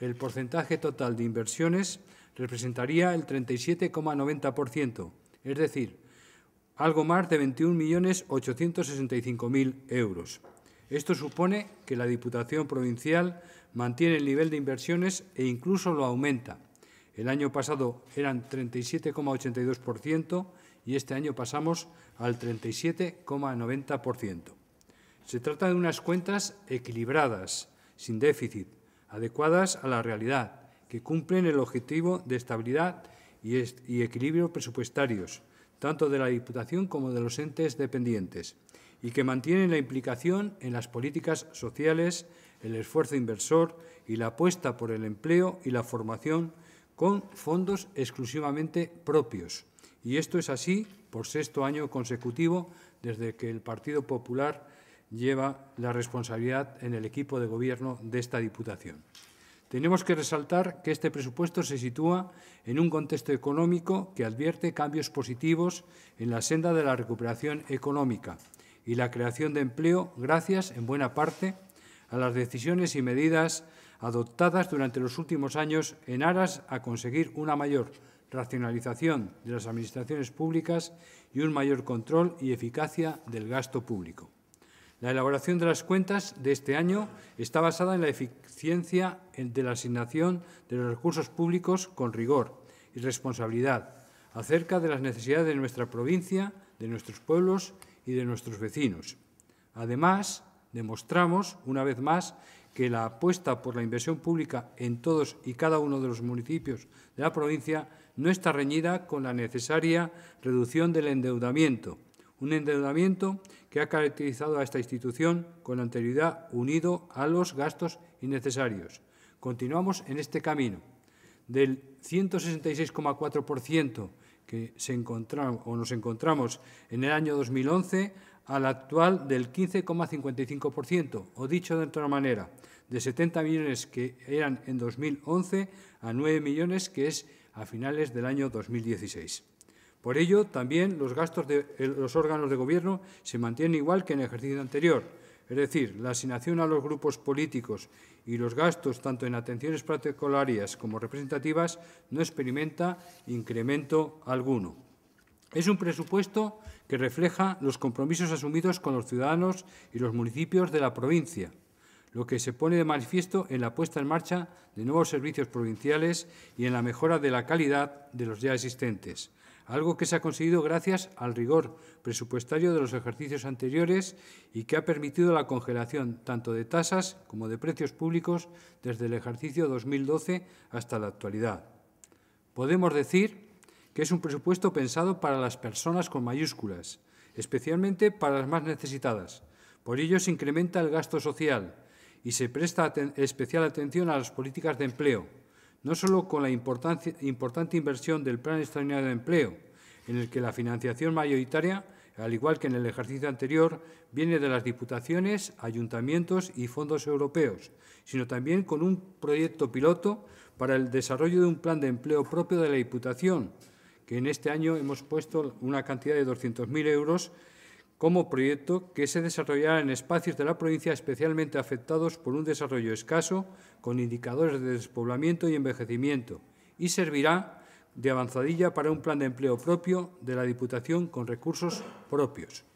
el porcentaje total de inversiones representaría el 37,90%, es decir, algo más de 21.865.000 euros. Esto supone que la Diputación Provincial mantiene el nivel de inversiones e incluso lo aumenta. El año pasado eran 37,82% y este año pasamos al 37,90%. Se trata de unas cuentas equilibradas, sin déficit, adecuadas a la realidad, que cumplen el objetivo de estabilidad y, equilibrio presupuestarios, tanto de la Diputación como de los entes dependientes, y que mantienen la implicación en las políticas sociales, el esfuerzo inversor y la apuesta por el empleo y la formación con fondos exclusivamente propios. Y esto es así por sexto año consecutivo desde que el Partido Popular lleva la responsabilidad en el equipo de gobierno de esta Diputación. Tenemos que resaltar que este presupuesto se sitúa en un contexto económico que advierte cambios positivos en la senda de la recuperación económica y la creación de empleo gracias, en buena parte, a las decisiones y medidas adoptadas durante los últimos años en aras a conseguir una mayor racionalización de las administraciones públicas y un mayor control y eficacia del gasto público. La elaboración de las cuentas de este año está basada en la eficiencia de la asignación de los recursos públicos con rigor y responsabilidad acerca de las necesidades de nuestra provincia, de nuestros pueblos y de nuestros vecinos. Además, demostramos, una vez más, que la apuesta por la inversión pública en todos y cada uno de los municipios de la provincia no está reñida con la necesaria reducción del endeudamiento un endeudamiento que ha caracterizado a esta institución con anterioridad unido a los gastos innecesarios. Continuamos en este camino. Del 166,4% que se o nos encontramos en el año 2011 al actual del 15,55%, o dicho de otra manera, de 70 millones que eran en 2011 a 9 millones que es a finales del año 2016. Por ello, también los gastos de los órganos de gobierno se mantienen igual que en el ejercicio anterior, es decir, la asignación a los grupos políticos y los gastos tanto en atenciones particulares como representativas no experimenta incremento alguno. Es un presupuesto que refleja los compromisos asumidos con los ciudadanos y los municipios de la provincia, lo que se pone de manifiesto en la puesta en marcha de nuevos servicios provinciales y en la mejora de la calidad de los ya existentes algo que se ha conseguido gracias al rigor presupuestario de los ejercicios anteriores y que ha permitido la congelación tanto de tasas como de precios públicos desde el ejercicio 2012 hasta la actualidad. Podemos decir que es un presupuesto pensado para las personas con mayúsculas, especialmente para las más necesitadas. Por ello se incrementa el gasto social y se presta especial atención a las políticas de empleo, no solo con la importante inversión del Plan Extraordinario de Empleo, en el que la financiación mayoritaria, al igual que en el ejercicio anterior, viene de las diputaciones, ayuntamientos y fondos europeos, sino también con un proyecto piloto para el desarrollo de un plan de empleo propio de la Diputación, que en este año hemos puesto una cantidad de 200.000 euros como proyecto que se desarrollará en espacios de la provincia especialmente afectados por un desarrollo escaso, con indicadores de despoblamiento y envejecimiento, y servirá de avanzadilla para un plan de empleo propio de la Diputación con recursos propios.